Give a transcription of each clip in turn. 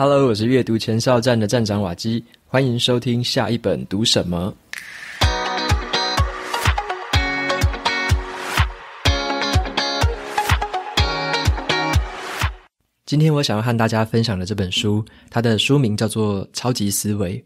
Hello，我是阅读前哨站的站长瓦基，欢迎收听下一本读什么。今天我想要和大家分享的这本书，它的书名叫做《超级思维》。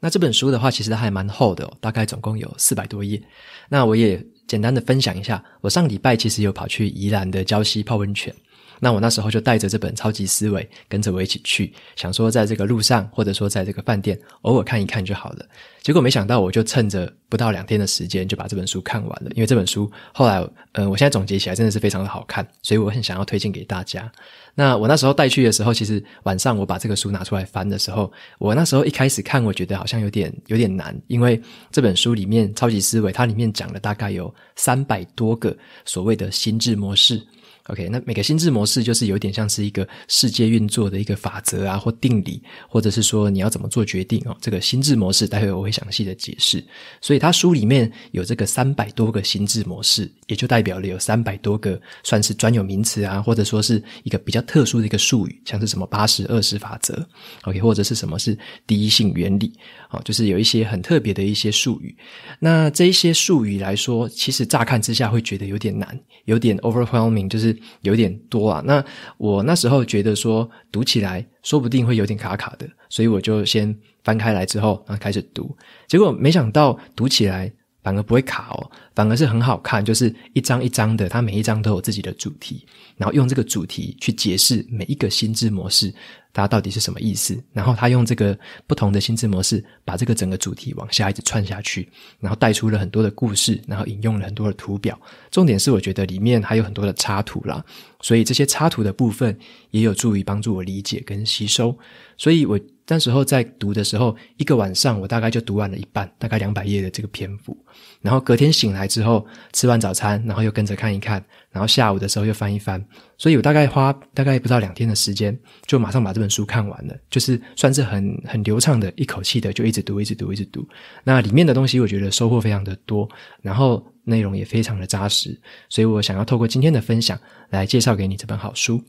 那这本书的话，其实还蛮厚的，大概总共有四百多页。那我也简单的分享一下，我上礼拜其实有跑去宜兰的礁溪泡温泉。那我那时候就带着这本《超级思维》，跟着我一起去，想说在这个路上，或者说在这个饭店，偶尔看一看就好了。结果没想到，我就趁着不到两天的时间，就把这本书看完了。因为这本书后来，嗯，我现在总结起来真的是非常的好看，所以我很想要推荐给大家。那我那时候带去的时候，其实晚上我把这个书拿出来翻的时候，我那时候一开始看，我觉得好像有点有点难，因为这本书里面《超级思维》，它里面讲了大概有三百多个所谓的心智模式。OK，那每个心智模式就是有点像是一个世界运作的一个法则啊，或定理，或者是说你要怎么做决定哦。这个心智模式，待会我会详细的解释。所以他书里面有这个三百多个心智模式，也就代表了有三百多个算是专有名词啊，或者说是一个比较特殊的一个术语，像是什么八十二十法则，OK，或者是什么是第一性原理，哦，就是有一些很特别的一些术语。那这一些术语来说，其实乍看之下会觉得有点难，有点 overwhelming，就是。有点多啊，那我那时候觉得说读起来说不定会有点卡卡的，所以我就先翻开来之后然后开始读，结果没想到读起来。反而不会卡哦，反而是很好看，就是一张一张的，它每一张都有自己的主题，然后用这个主题去解释每一个心智模式，它到底是什么意思。然后他用这个不同的心智模式，把这个整个主题往下一直串下去，然后带出了很多的故事，然后引用了很多的图表。重点是我觉得里面还有很多的插图啦，所以这些插图的部分也有助于帮助我理解跟吸收。所以我。那时候在读的时候，一个晚上我大概就读完了一半，大概两百页的这个篇幅。然后隔天醒来之后，吃完早餐，然后又跟着看一看，然后下午的时候又翻一翻。所以，我大概花大概不到两天的时间，就马上把这本书看完了。就是算是很很流畅的一口气的，就一直读，一直读，一直读。那里面的东西，我觉得收获非常的多，然后内容也非常的扎实。所以我想要透过今天的分享，来介绍给你这本好书。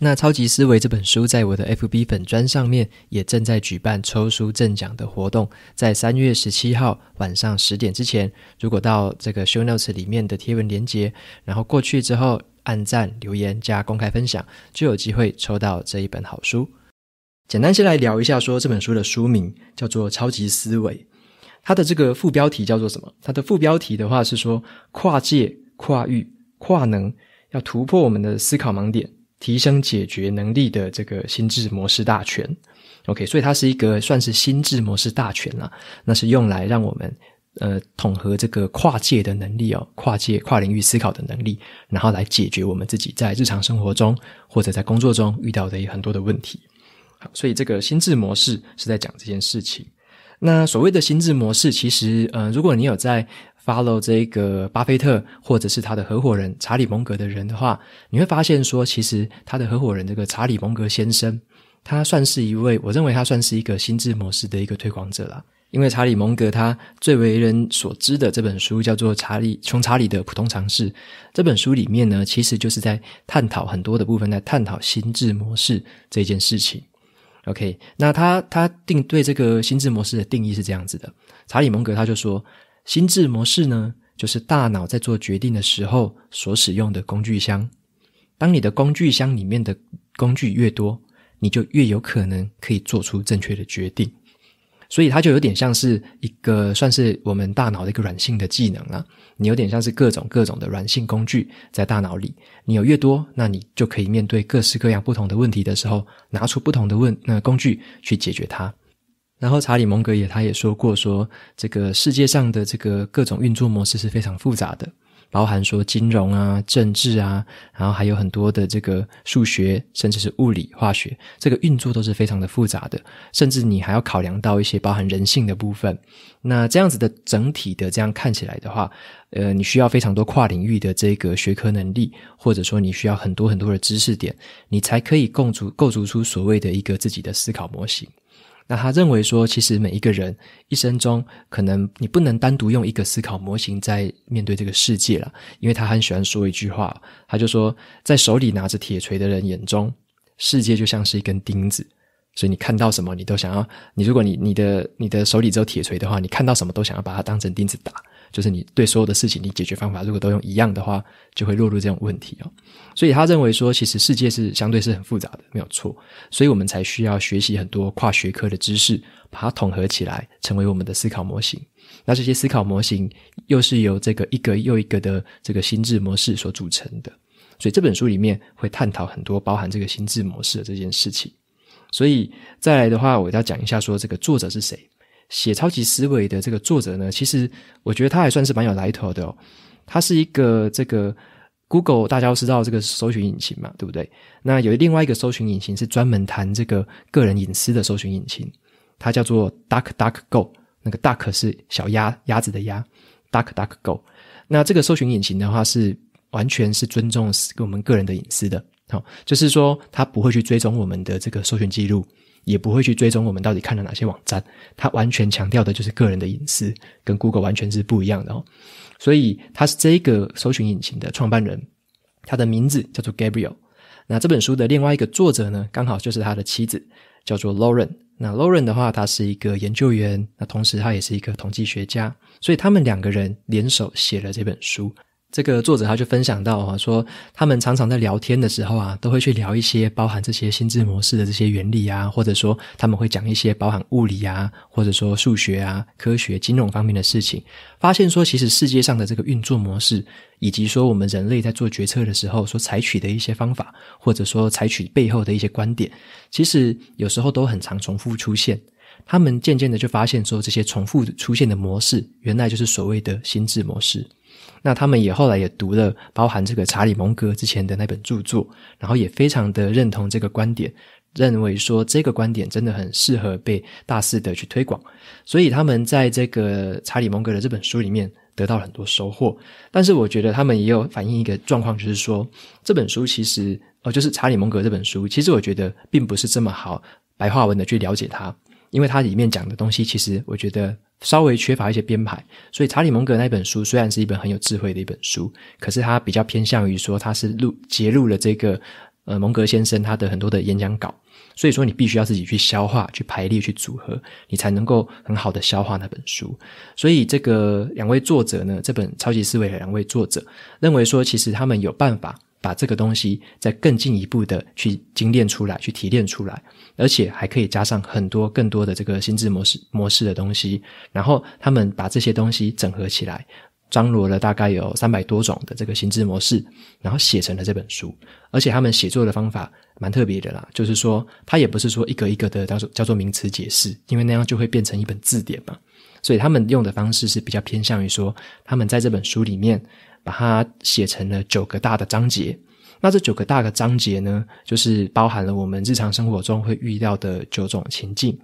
那《超级思维》这本书在我的 FB 粉砖上面也正在举办抽书赠奖的活动，在三月十七号晚上十点之前，如果到这个 Show Notes 里面的贴文链接，然后过去之后按赞、留言、加公开分享，就有机会抽到这一本好书。简单先来聊一下，说这本书的书名叫做《超级思维》，它的这个副标题叫做什么？它的副标题的话是说：跨界、跨域、跨能，要突破我们的思考盲点。提升解决能力的这个心智模式大全，OK，所以它是一个算是心智模式大全啦。那是用来让我们呃统合这个跨界的能力哦，跨界跨领域思考的能力，然后来解决我们自己在日常生活中或者在工作中遇到的很多的问题。好，所以这个心智模式是在讲这件事情。那所谓的心智模式，其实呃，如果你有在。follow 这个巴菲特或者是他的合伙人查理蒙格的人的话，你会发现说，其实他的合伙人这个查理蒙格先生，他算是一位，我认为他算是一个心智模式的一个推广者了。因为查理蒙格他最为人所知的这本书叫做《查理穷查理的普通常识》，这本书里面呢，其实就是在探讨很多的部分，在探讨心智模式这件事情。OK，那他他定对这个心智模式的定义是这样子的：查理蒙格他就说。心智模式呢，就是大脑在做决定的时候所使用的工具箱。当你的工具箱里面的工具越多，你就越有可能可以做出正确的决定。所以它就有点像是一个，算是我们大脑的一个软性的技能了。你有点像是各种各种的软性工具在大脑里，你有越多，那你就可以面对各式各样不同的问题的时候，拿出不同的问那工具去解决它。然后，查理·蒙格也他也说过，说这个世界上的这个各种运作模式是非常复杂的，包含说金融啊、政治啊，然后还有很多的这个数学，甚至是物理、化学，这个运作都是非常的复杂的。甚至你还要考量到一些包含人性的部分。那这样子的整体的这样看起来的话，呃，你需要非常多跨领域的这个学科能力，或者说你需要很多很多的知识点，你才可以构组构筑出所谓的一个自己的思考模型。那他认为说，其实每一个人一生中，可能你不能单独用一个思考模型在面对这个世界了，因为他很喜欢说一句话，他就说，在手里拿着铁锤的人眼中，世界就像是一根钉子，所以你看到什么，你都想要，你如果你你的你的手里只有铁锤的话，你看到什么都想要把它当成钉子打。就是你对所有的事情，你解决方法如果都用一样的话，就会落入这种问题哦。所以他认为说，其实世界是相对是很复杂的，没有错。所以我们才需要学习很多跨学科的知识，把它统合起来，成为我们的思考模型。那这些思考模型，又是由这个一个又一个的这个心智模式所组成的。所以这本书里面会探讨很多包含这个心智模式的这件事情。所以再来的话，我给讲一下说这个作者是谁。写《超级思维》的这个作者呢，其实我觉得他还算是蛮有来头的哦。他是一个这个 Google 大家都知道这个搜寻引擎嘛，对不对？那有另外一个搜寻引擎是专门谈这个个人隐私的搜寻引擎，它叫做 Duck Duck Go。那个 Duck 是小鸭鸭子的鸭，Duck Duck Go。那这个搜寻引擎的话是完全是尊重我们个人的隐私的，好，就是说它不会去追踪我们的这个搜寻记录。也不会去追踪我们到底看了哪些网站，它完全强调的就是个人的隐私，跟 Google 完全是不一样的。哦。所以他是这个搜寻引擎的创办人，他的名字叫做 Gabriel。那这本书的另外一个作者呢，刚好就是他的妻子，叫做 Lauren。那 Lauren 的话，他是一个研究员，那同时他也是一个统计学家，所以他们两个人联手写了这本书。这个作者他就分享到啊，说他们常常在聊天的时候啊，都会去聊一些包含这些心智模式的这些原理啊，或者说他们会讲一些包含物理啊，或者说数学啊、科学、金融方面的事情，发现说其实世界上的这个运作模式，以及说我们人类在做决策的时候所采取的一些方法，或者说采取背后的一些观点，其实有时候都很常重复出现。他们渐渐的就发现说，这些重复出现的模式，原来就是所谓的心智模式。那他们也后来也读了包含这个查理蒙格之前的那本著作，然后也非常的认同这个观点，认为说这个观点真的很适合被大肆的去推广，所以他们在这个查理蒙格的这本书里面得到很多收获。但是我觉得他们也有反映一个状况，就是说这本书其实哦，就是查理蒙格这本书，其实我觉得并不是这么好白话文的去了解它，因为它里面讲的东西，其实我觉得。稍微缺乏一些编排，所以查理·蒙格那本书虽然是一本很有智慧的一本书，可是他比较偏向于说他是录截录了这个呃蒙格先生他的很多的演讲稿，所以说你必须要自己去消化、去排列、去组合，你才能够很好的消化那本书。所以这个两位作者呢，这本《超级思维》的两位作者认为说，其实他们有办法。把这个东西再更进一步的去精炼出来，去提炼出来，而且还可以加上很多更多的这个心智模式模式的东西。然后他们把这些东西整合起来，张罗了大概有三百多种的这个心智模式，然后写成了这本书。而且他们写作的方法蛮特别的啦，就是说他也不是说一个一个的叫做叫做名词解释，因为那样就会变成一本字典嘛。所以他们用的方式是比较偏向于说，他们在这本书里面。把它写成了九个大的章节，那这九个大的章节呢，就是包含了我们日常生活中会遇到的九种情境。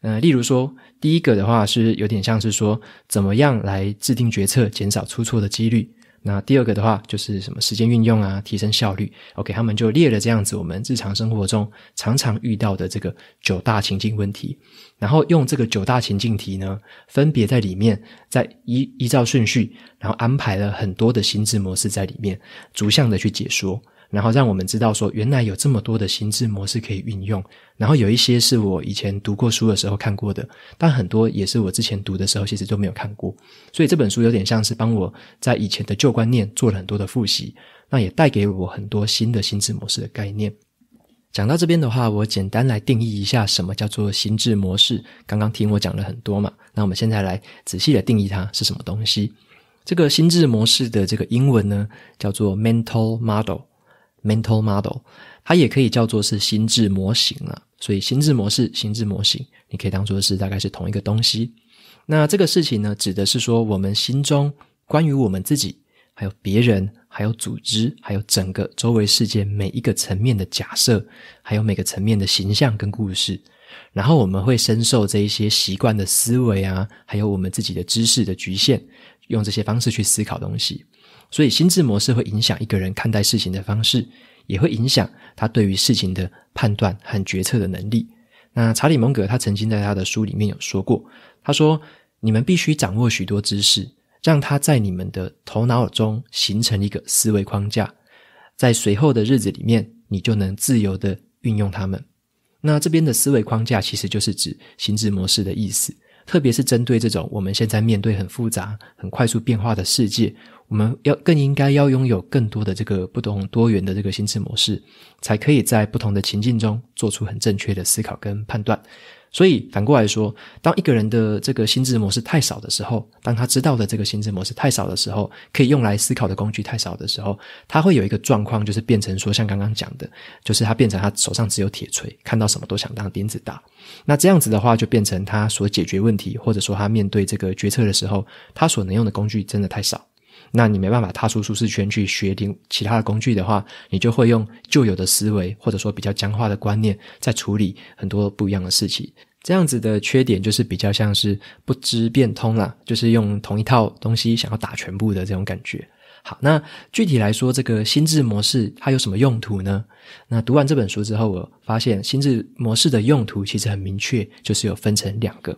呃，例如说，第一个的话是有点像是说，怎么样来制定决策，减少出错的几率。那第二个的话，就是什么时间运用啊，提升效率。OK，他们就列了这样子，我们日常生活中常常遇到的这个九大情境问题，然后用这个九大情境题呢，分别在里面，在依依照顺序，然后安排了很多的心智模式在里面，逐项的去解说。然后让我们知道说，原来有这么多的心智模式可以运用。然后有一些是我以前读过书的时候看过的，但很多也是我之前读的时候其实都没有看过。所以这本书有点像是帮我在以前的旧观念做了很多的复习，那也带给我很多新的心智模式的概念。讲到这边的话，我简单来定义一下什么叫做心智模式。刚刚听我讲了很多嘛，那我们现在来仔细的定义它是什么东西。这个心智模式的这个英文呢，叫做 mental model。mental model，它也可以叫做是心智模型了。所以心智模式、心智模型，你可以当做是大概是同一个东西。那这个事情呢，指的是说我们心中关于我们自己、还有别人、还有组织、还有整个周围世界每一个层面的假设，还有每个层面的形象跟故事。然后我们会深受这一些习惯的思维啊，还有我们自己的知识的局限，用这些方式去思考东西。所以，心智模式会影响一个人看待事情的方式，也会影响他对于事情的判断和决策的能力。那查理·蒙格他曾经在他的书里面有说过，他说：“你们必须掌握许多知识，让它在你们的头脑中形成一个思维框架，在随后的日子里面，你就能自由的运用它们。”那这边的思维框架其实就是指心智模式的意思。特别是针对这种我们现在面对很复杂、很快速变化的世界，我们要更应该要拥有更多的这个不同多元的这个心智模式，才可以在不同的情境中做出很正确的思考跟判断。所以反过来说，当一个人的这个心智模式太少的时候，当他知道的这个心智模式太少的时候，可以用来思考的工具太少的时候，他会有一个状况，就是变成说，像刚刚讲的，就是他变成他手上只有铁锤，看到什么都想当钉子打。那这样子的话，就变成他所解决问题，或者说他面对这个决策的时候，他所能用的工具真的太少。那你没办法踏出舒适圈去学点其他的工具的话，你就会用旧有的思维或者说比较僵化的观念在处理很多不一样的事情。这样子的缺点就是比较像是不知变通啦，就是用同一套东西想要打全部的这种感觉。好，那具体来说，这个心智模式它有什么用途呢？那读完这本书之后，我发现心智模式的用途其实很明确，就是有分成两个。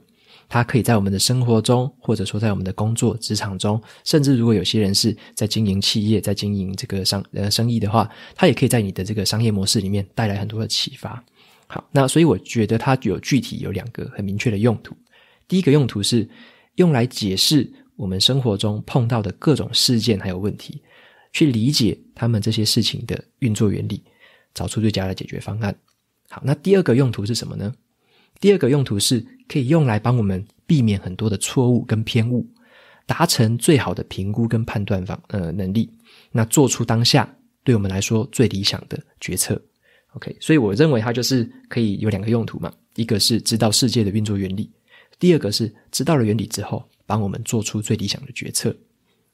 它可以在我们的生活中，或者说在我们的工作职场中，甚至如果有些人是在经营企业，在经营这个商呃生意的话，它也可以在你的这个商业模式里面带来很多的启发。好，那所以我觉得它有具体有两个很明确的用途。第一个用途是用来解释我们生活中碰到的各种事件还有问题，去理解他们这些事情的运作原理，找出最佳的解决方案。好，那第二个用途是什么呢？第二个用途是可以用来帮我们避免很多的错误跟偏误，达成最好的评估跟判断方呃能力，那做出当下对我们来说最理想的决策。OK，所以我认为它就是可以有两个用途嘛，一个是知道世界的运作原理，第二个是知道了原理之后，帮我们做出最理想的决策。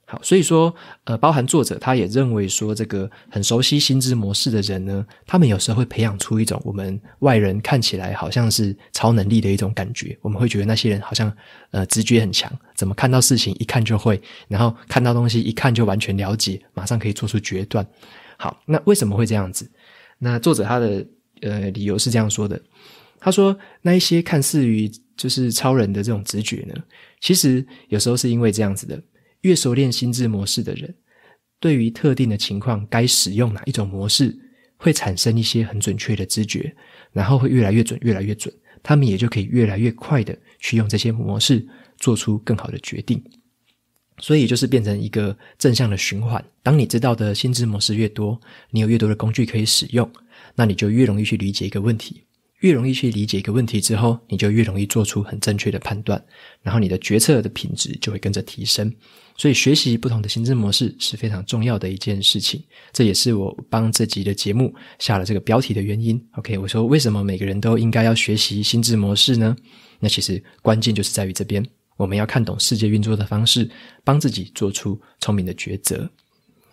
好，所以说，呃，包含作者他也认为说，这个很熟悉心智模式的人呢，他们有时候会培养出一种我们外人看起来好像是超能力的一种感觉。我们会觉得那些人好像，呃，直觉很强，怎么看到事情一看就会，然后看到东西一看就完全了解，马上可以做出决断。好，那为什么会这样子？那作者他的呃理由是这样说的：他说，那一些看似于就是超人的这种直觉呢，其实有时候是因为这样子的。越熟练心智模式的人，对于特定的情况该使用哪一种模式，会产生一些很准确的知觉，然后会越来越准，越来越准。他们也就可以越来越快的去用这些模式做出更好的决定。所以，就是变成一个正向的循环。当你知道的心智模式越多，你有越多的工具可以使用，那你就越容易去理解一个问题，越容易去理解一个问题之后，你就越容易做出很正确的判断，然后你的决策的品质就会跟着提升。所以，学习不同的心智模式是非常重要的一件事情。这也是我帮这集的节目下了这个标题的原因。OK，我说为什么每个人都应该要学习心智模式呢？那其实关键就是在于这边，我们要看懂世界运作的方式，帮自己做出聪明的抉择。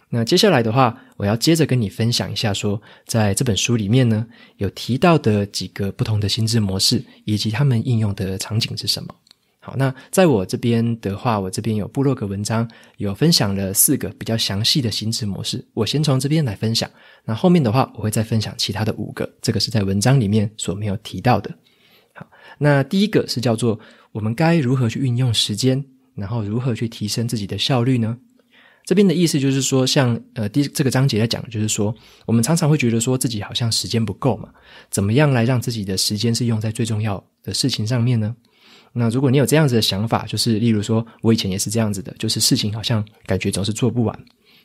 那接下来的话，我要接着跟你分享一下，说在这本书里面呢，有提到的几个不同的心智模式，以及他们应用的场景是什么。好，那在我这边的话，我这边有部落格文章，有分享了四个比较详细的行持模式。我先从这边来分享，那后面的话我会再分享其他的五个，这个是在文章里面所没有提到的。好，那第一个是叫做我们该如何去运用时间，然后如何去提升自己的效率呢？这边的意思就是说，像呃第这个章节在讲，就是说我们常常会觉得说自己好像时间不够嘛，怎么样来让自己的时间是用在最重要的事情上面呢？那如果你有这样子的想法，就是例如说，我以前也是这样子的，就是事情好像感觉总是做不完，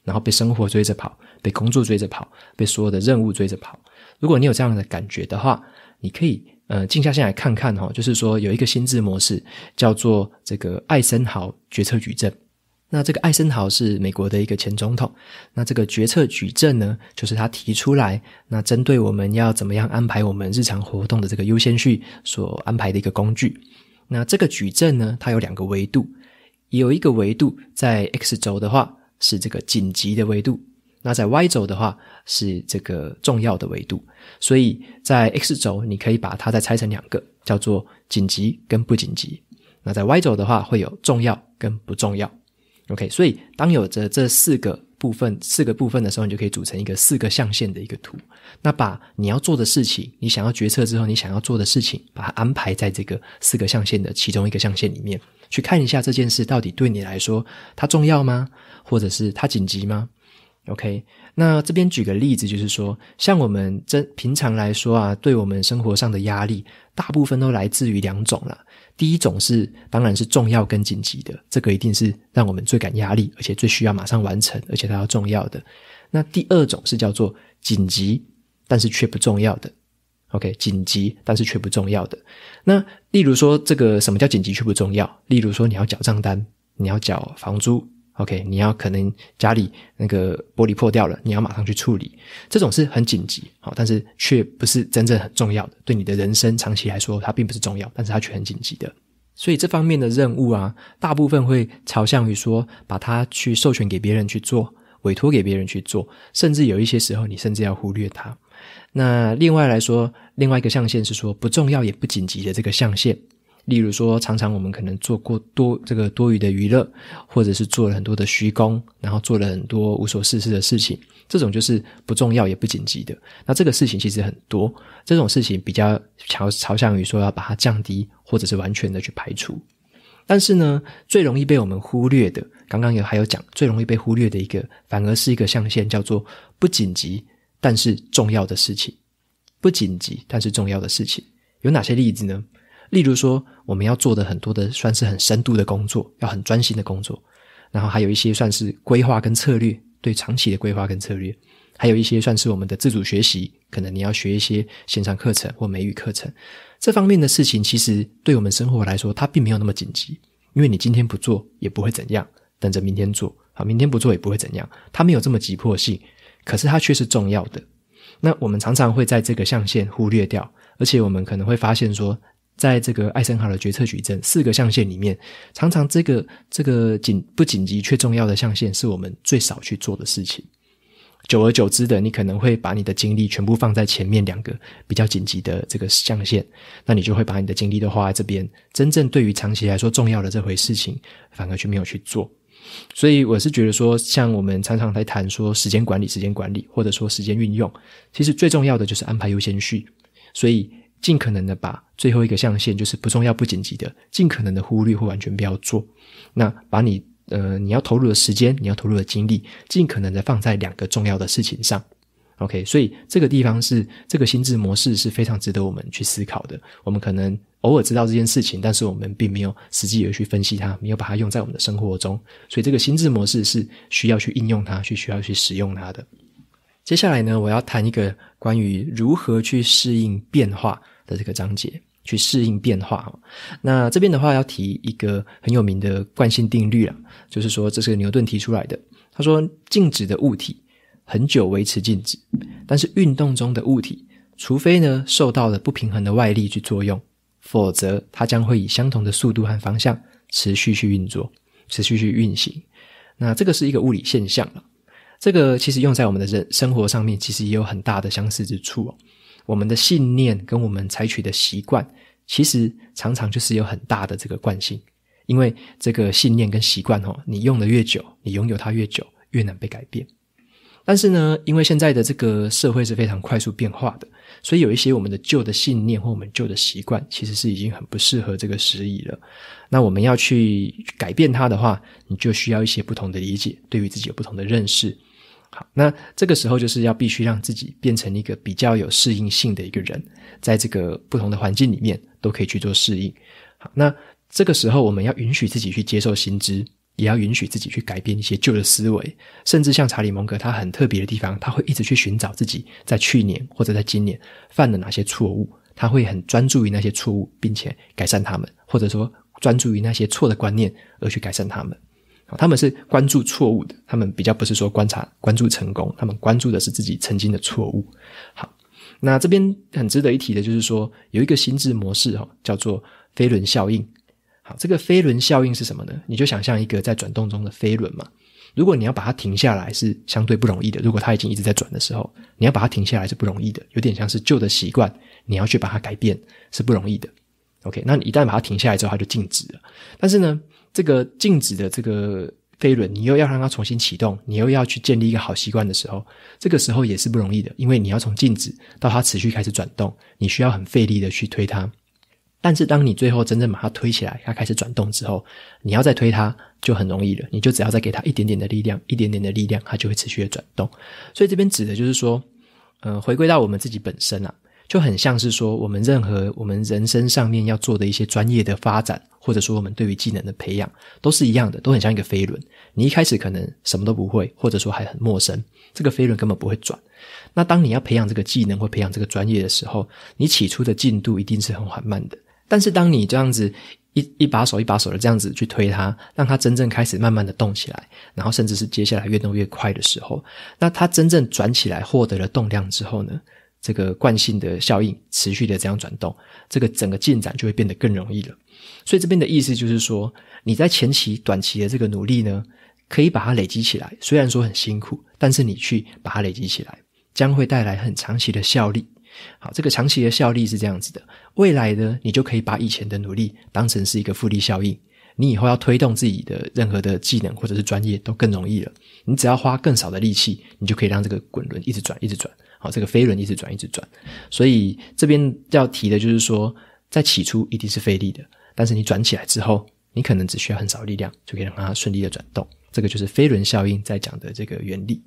然后被生活追着跑，被工作追着跑，被所有的任务追着跑。如果你有这样的感觉的话，你可以呃静下心来看看哈，就是说有一个心智模式叫做这个艾森豪决策矩阵。那这个艾森豪是美国的一个前总统。那这个决策矩阵呢，就是他提出来，那针对我们要怎么样安排我们日常活动的这个优先序所安排的一个工具。那这个矩阵呢？它有两个维度，有一个维度在 x 轴的话是这个紧急的维度，那在 y 轴的话是这个重要的维度。所以在 x 轴你可以把它再拆成两个，叫做紧急跟不紧急。那在 y 轴的话会有重要跟不重要。OK，所以当有着这四个。部分四个部分的时候，你就可以组成一个四个象限的一个图。那把你要做的事情，你想要决策之后，你想要做的事情，把它安排在这个四个象限的其中一个象限里面，去看一下这件事到底对你来说它重要吗，或者是它紧急吗？OK，那这边举个例子，就是说，像我们这平常来说啊，对我们生活上的压力，大部分都来自于两种啦。第一种是，当然是重要跟紧急的，这个一定是让我们最感压力，而且最需要马上完成，而且它要重要的。那第二种是叫做紧急，但是却不重要的。OK，紧急但是却不重要的。那例如说，这个什么叫紧急却不重要？例如说，你要缴账单，你要缴房租。OK，你要可能家里那个玻璃破掉了，你要马上去处理，这种是很紧急，好，但是却不是真正很重要的，对你的人生长期来说，它并不是重要，但是它却很紧急的。所以这方面的任务啊，大部分会朝向于说把它去授权给别人去做，委托给别人去做，甚至有一些时候你甚至要忽略它。那另外来说，另外一个象限是说不重要也不紧急的这个象限。例如说，常常我们可能做过多这个多余的娱乐，或者是做了很多的虚功，然后做了很多无所事事的事情，这种就是不重要也不紧急的。那这个事情其实很多，这种事情比较朝朝向于说要把它降低，或者是完全的去排除。但是呢，最容易被我们忽略的，刚刚有还有讲，最容易被忽略的一个，反而是一个象限，叫做不紧急但是重要的事情。不紧急但是重要的事情有哪些例子呢？例如说，我们要做的很多的算是很深度的工作，要很专心的工作，然后还有一些算是规划跟策略，对长期的规划跟策略，还有一些算是我们的自主学习，可能你要学一些线上课程或美语课程，这方面的事情其实对我们生活来说，它并没有那么紧急，因为你今天不做也不会怎样，等着明天做好，明天不做也不会怎样，它没有这么急迫性，可是它却是重要的。那我们常常会在这个象限忽略掉，而且我们可能会发现说。在这个艾森豪的决策矩阵四个象限里面，常常这个这个紧不紧急却重要的象限，是我们最少去做的事情。久而久之的，你可能会把你的精力全部放在前面两个比较紧急的这个象限，那你就会把你的精力都花在这边，真正对于长期来说重要的这回事情，反而却没有去做。所以我是觉得说，像我们常常在谈说时间管理、时间管理，或者说时间运用，其实最重要的就是安排优先序。所以。尽可能的把最后一个象限，就是不重要不紧急的，尽可能的忽略或完全不要做。那把你呃你要投入的时间，你要投入的精力，尽可能的放在两个重要的事情上。OK，所以这个地方是这个心智模式是非常值得我们去思考的。我们可能偶尔知道这件事情，但是我们并没有实际的去分析它，没有把它用在我们的生活中。所以这个心智模式是需要去应用它，去需要去使用它的。接下来呢，我要谈一个关于如何去适应变化的这个章节。去适应变化，那这边的话要提一个很有名的惯性定律了，就是说这是牛顿提出来的。他说，静止的物体很久维持静止，但是运动中的物体，除非呢受到了不平衡的外力去作用，否则它将会以相同的速度和方向持续去运作，持续去运行。那这个是一个物理现象了。这个其实用在我们的人生活上面，其实也有很大的相似之处哦。我们的信念跟我们采取的习惯，其实常常就是有很大的这个惯性，因为这个信念跟习惯哦，你用的越久，你拥有它越久，越难被改变。但是呢，因为现在的这个社会是非常快速变化的，所以有一些我们的旧的信念或我们旧的习惯，其实是已经很不适合这个时宜了。那我们要去改变它的话，你就需要一些不同的理解，对于自己有不同的认识。好，那这个时候就是要必须让自己变成一个比较有适应性的一个人，在这个不同的环境里面都可以去做适应。好，那这个时候我们要允许自己去接受新知，也要允许自己去改变一些旧的思维。甚至像查理蒙格，他很特别的地方，他会一直去寻找自己在去年或者在今年犯了哪些错误，他会很专注于那些错误，并且改善他们，或者说专注于那些错的观念而去改善他们。他们是关注错误的，他们比较不是说观察关注成功，他们关注的是自己曾经的错误。好，那这边很值得一提的就是说，有一个心智模式哈，叫做飞轮效应。好，这个飞轮效应是什么呢？你就想象一个在转动中的飞轮嘛。如果你要把它停下来，是相对不容易的。如果它已经一直在转的时候，你要把它停下来是不容易的，有点像是旧的习惯，你要去把它改变是不容易的。OK，那你一旦把它停下来之后，它就静止了。但是呢？这个静止的这个飞轮，你又要让它重新启动，你又要去建立一个好习惯的时候，这个时候也是不容易的，因为你要从静止到它持续开始转动，你需要很费力的去推它。但是当你最后真正把它推起来，它开始转动之后，你要再推它就很容易了，你就只要再给它一点点的力量，一点点的力量，它就会持续的转动。所以这边指的就是说，嗯，回归到我们自己本身啊。就很像是说，我们任何我们人生上面要做的一些专业的发展，或者说我们对于技能的培养，都是一样的，都很像一个飞轮。你一开始可能什么都不会，或者说还很陌生，这个飞轮根本不会转。那当你要培养这个技能或培养这个专业的时候，你起初的进度一定是很缓慢的。但是，当你这样子一一把手一把手的这样子去推它，让它真正开始慢慢的动起来，然后甚至是接下来越动越快的时候，那它真正转起来获得了动量之后呢？这个惯性的效应持续的这样转动，这个整个进展就会变得更容易了。所以这边的意思就是说，你在前期短期的这个努力呢，可以把它累积起来。虽然说很辛苦，但是你去把它累积起来，将会带来很长期的效力。好，这个长期的效力是这样子的。未来呢，你就可以把以前的努力当成是一个复利效应。你以后要推动自己的任何的技能或者是专业都更容易了。你只要花更少的力气，你就可以让这个滚轮一直转，一直转。好，这个飞轮一直转，一直转。所以这边要提的就是说，在起初一定是费力的，但是你转起来之后，你可能只需要很少力量就可以让它顺利的转动。这个就是飞轮效应在讲的这个原理。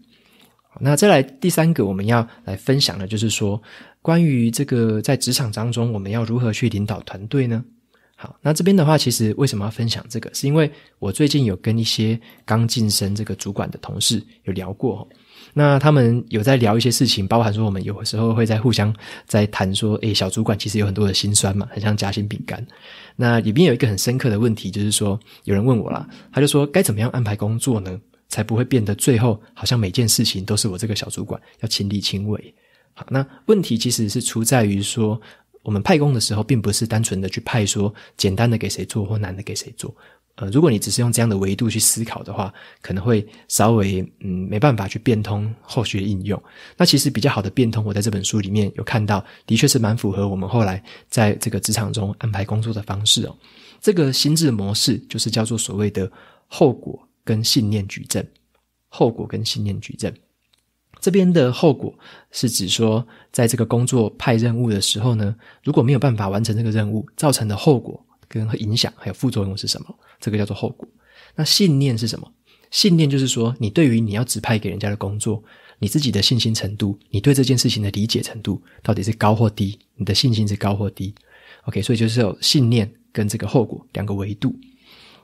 那再来第三个我们要来分享的，就是说关于这个在职场当中我们要如何去领导团队呢？好，那这边的话，其实为什么要分享这个？是因为我最近有跟一些刚晋升这个主管的同事有聊过。那他们有在聊一些事情，包含说我们有时候会在互相在谈说，诶，小主管其实有很多的心酸嘛，很像夹心饼干。那里面有一个很深刻的问题，就是说有人问我啦，他就说该怎么样安排工作呢，才不会变得最后好像每件事情都是我这个小主管要亲力亲为？好，那问题其实是出在于说，我们派工的时候，并不是单纯的去派说简单的给谁做或难的给谁做。呃，如果你只是用这样的维度去思考的话，可能会稍微嗯没办法去变通后续的应用。那其实比较好的变通，我在这本书里面有看到，的确是蛮符合我们后来在这个职场中安排工作的方式哦。这个心智模式就是叫做所谓的后果跟信念矩阵，后果跟信念矩阵这边的后果是指说，在这个工作派任务的时候呢，如果没有办法完成这个任务造成的后果。跟影响还有副作用是什么？这个叫做后果。那信念是什么？信念就是说，你对于你要指派给人家的工作，你自己的信心程度，你对这件事情的理解程度，到底是高或低？你的信心是高或低？OK，所以就是有信念跟这个后果两个维度。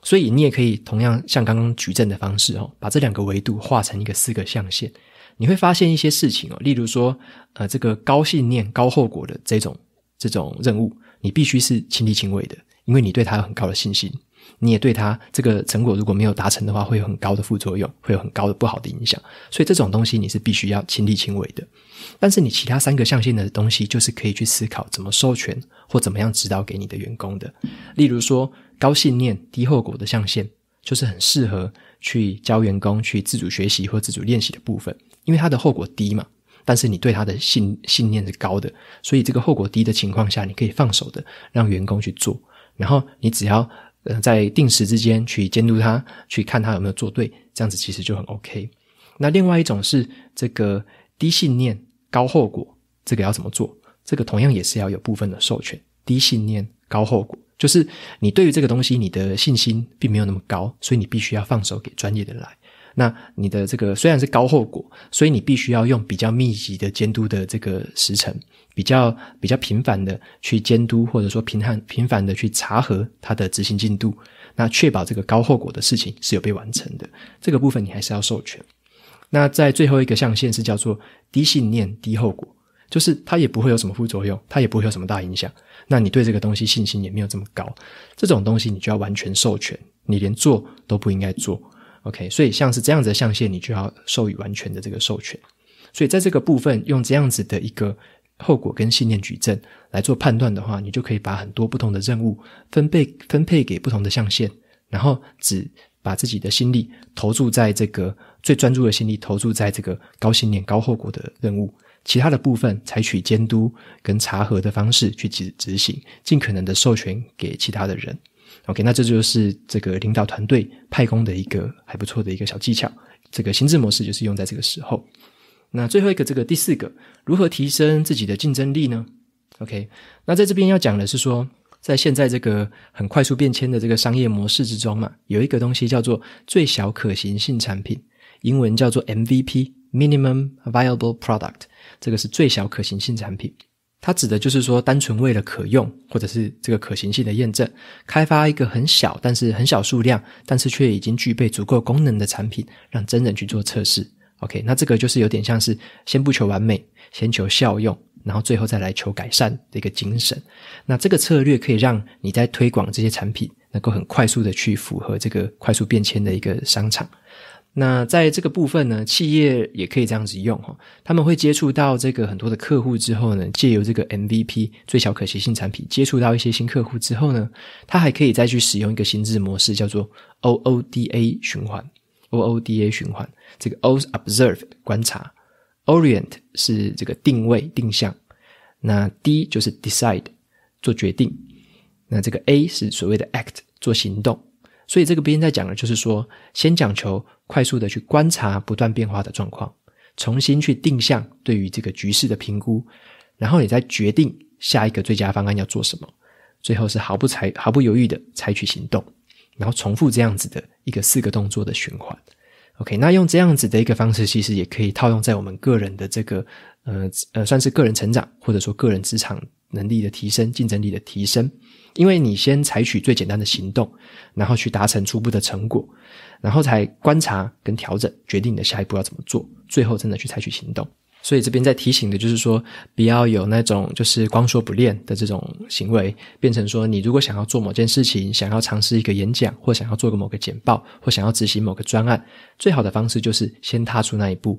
所以你也可以同样像刚刚举证的方式哦，把这两个维度画成一个四个象限，你会发现一些事情哦。例如说，呃，这个高信念高后果的这种这种任务，你必须是亲力亲为的。因为你对他有很高的信心，你也对他这个成果如果没有达成的话，会有很高的副作用，会有很高的不好的影响。所以这种东西你是必须要亲力亲为的。但是你其他三个象限的东西，就是可以去思考怎么授权或怎么样指导给你的员工的。例如说，高信念、低后果的象限，就是很适合去教员工去自主学习或自主练习的部分，因为它的后果低嘛。但是你对他的信信念是高的，所以这个后果低的情况下，你可以放手的让员工去做。然后你只要呃在定时之间去监督他，去看他有没有做对，这样子其实就很 OK。那另外一种是这个低信念高后果，这个要怎么做？这个同样也是要有部分的授权。低信念高后果，就是你对于这个东西你的信心并没有那么高，所以你必须要放手给专业的人来。那你的这个虽然是高后果，所以你必须要用比较密集的监督的这个时程。比较比较频繁的去监督，或者说频繁频繁的去查核它的执行进度，那确保这个高后果的事情是有被完成的。这个部分你还是要授权。那在最后一个象限是叫做低信念、低后果，就是它也不会有什么副作用，它也不会有什么大影响。那你对这个东西信心也没有这么高，这种东西你就要完全授权，你连做都不应该做。OK，所以像是这样子的象限，你就要授予完全的这个授权。所以在这个部分用这样子的一个。后果跟信念矩阵来做判断的话，你就可以把很多不同的任务分配分配给不同的象限，然后只把自己的心力投注在这个最专注的心力，投注在这个高信念、高后果的任务，其他的部分采取监督跟查核的方式去执执行，尽可能的授权给其他的人。OK，那这就是这个领导团队派工的一个还不错的一个小技巧。这个心智模式就是用在这个时候。那最后一个，这个第四个，如何提升自己的竞争力呢？OK，那在这边要讲的是说，在现在这个很快速变迁的这个商业模式之中嘛，有一个东西叫做最小可行性产品，英文叫做 MVP（Minimum Viable Product），这个是最小可行性产品。它指的就是说，单纯为了可用或者是这个可行性的验证，开发一个很小但是很小数量，但是却已经具备足够功能的产品，让真人去做测试。OK，那这个就是有点像是先不求完美，先求效用，然后最后再来求改善的一个精神。那这个策略可以让你在推广这些产品，能够很快速的去符合这个快速变迁的一个商场。那在这个部分呢，企业也可以这样子用哈，他们会接触到这个很多的客户之后呢，借由这个 MVP 最小可行性产品接触到一些新客户之后呢，他还可以再去使用一个心智模式叫做 OODA 循环。OODA 循环，这个 O 是 observe 观察，orient 是这个定位定向，那 D 就是 decide 做决定，那这个 A 是所谓的 act 做行动。所以这个边在讲的就是说，先讲求快速的去观察不断变化的状况，重新去定向对于这个局势的评估，然后你再决定下一个最佳方案要做什么，最后是毫不采毫不犹豫的采取行动。然后重复这样子的一个四个动作的循环，OK。那用这样子的一个方式，其实也可以套用在我们个人的这个，呃呃，算是个人成长或者说个人职场能力的提升、竞争力的提升。因为你先采取最简单的行动，然后去达成初步的成果，然后才观察跟调整，决定你的下一步要怎么做，最后真的去采取行动。所以这边在提醒的就是说，不要有那种就是光说不练的这种行为，变成说你如果想要做某件事情，想要尝试一个演讲，或想要做个某个简报，或想要执行某个专案，最好的方式就是先踏出那一步，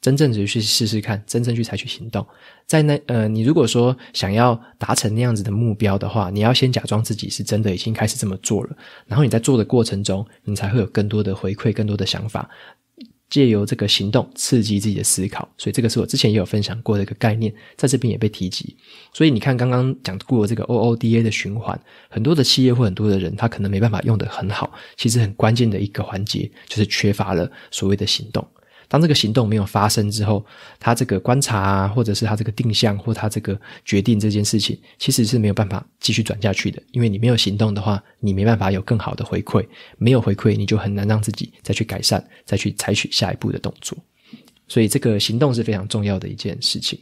真正的去试试看，真正去采取行动。在那呃，你如果说想要达成那样子的目标的话，你要先假装自己是真的已经开始这么做了，然后你在做的过程中，你才会有更多的回馈，更多的想法。借由这个行动刺激自己的思考，所以这个是我之前也有分享过的一个概念，在这边也被提及。所以你看，刚刚讲过这个 OODA 的循环，很多的企业或很多的人，他可能没办法用得很好，其实很关键的一个环节就是缺乏了所谓的行动。当这个行动没有发生之后，他这个观察，或者是他这个定向，或他这个决定这件事情，其实是没有办法继续转下去的。因为你没有行动的话，你没办法有更好的回馈，没有回馈，你就很难让自己再去改善，再去采取下一步的动作。所以，这个行动是非常重要的一件事情。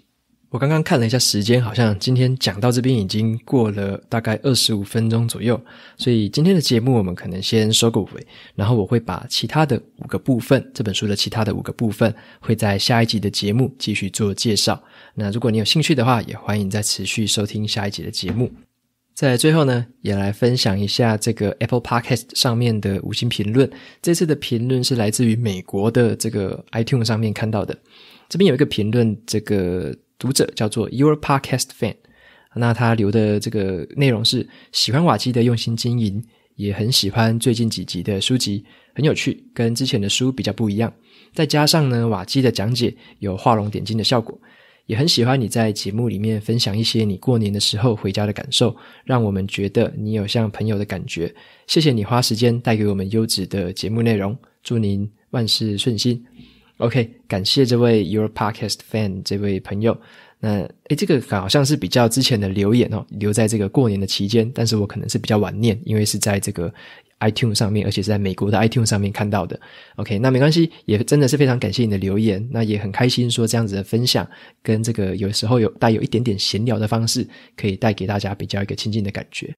我刚刚看了一下时间，好像今天讲到这边已经过了大概二十五分钟左右，所以今天的节目我们可能先收个尾，然后我会把其他的五个部分，这本书的其他的五个部分会在下一集的节目继续做介绍。那如果你有兴趣的话，也欢迎再持续收听下一集的节目。在最后呢，也来分享一下这个 Apple Podcast 上面的五星评论。这次的评论是来自于美国的这个 iTune s 上面看到的，这边有一个评论，这个。读者叫做 Your Podcast Fan，那他留的这个内容是喜欢瓦基的用心经营，也很喜欢最近几集的书籍，很有趣，跟之前的书比较不一样。再加上呢，瓦基的讲解有画龙点睛的效果，也很喜欢你在节目里面分享一些你过年的时候回家的感受，让我们觉得你有像朋友的感觉。谢谢你花时间带给我们优质的节目内容，祝您万事顺心。OK，感谢这位 Your Podcast Fan 这位朋友。那哎，这个好像是比较之前的留言哦，留在这个过年的期间，但是我可能是比较晚念，因为是在这个 iTune 上面，而且是在美国的 iTune 上面看到的。OK，那没关系，也真的是非常感谢你的留言。那也很开心说这样子的分享，跟这个有时候有带有一点点闲聊的方式，可以带给大家比较一个亲近的感觉。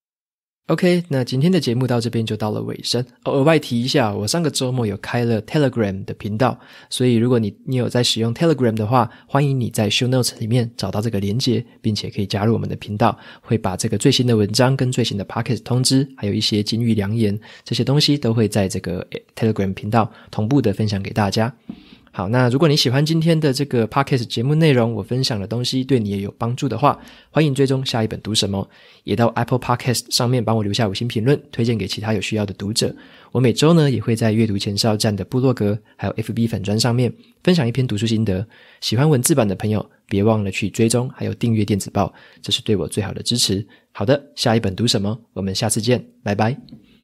OK，那今天的节目到这边就到了尾声。我额外提一下，我上个周末有开了 Telegram 的频道，所以如果你你有在使用 Telegram 的话，欢迎你在 Show Notes 里面找到这个连接，并且可以加入我们的频道。会把这个最新的文章、跟最新的 Packet 通知，还有一些金玉良言这些东西，都会在这个 Telegram 频道同步的分享给大家。好，那如果你喜欢今天的这个 podcast 节目内容，我分享的东西对你也有帮助的话，欢迎追踪下一本读什么，也到 Apple Podcast 上面帮我留下五星评论，推荐给其他有需要的读者。我每周呢也会在阅读前哨站的部落格还有 FB 粉砖上面分享一篇读书心得。喜欢文字版的朋友，别忘了去追踪还有订阅电子报，这是对我最好的支持。好的，下一本读什么？我们下次见，拜拜。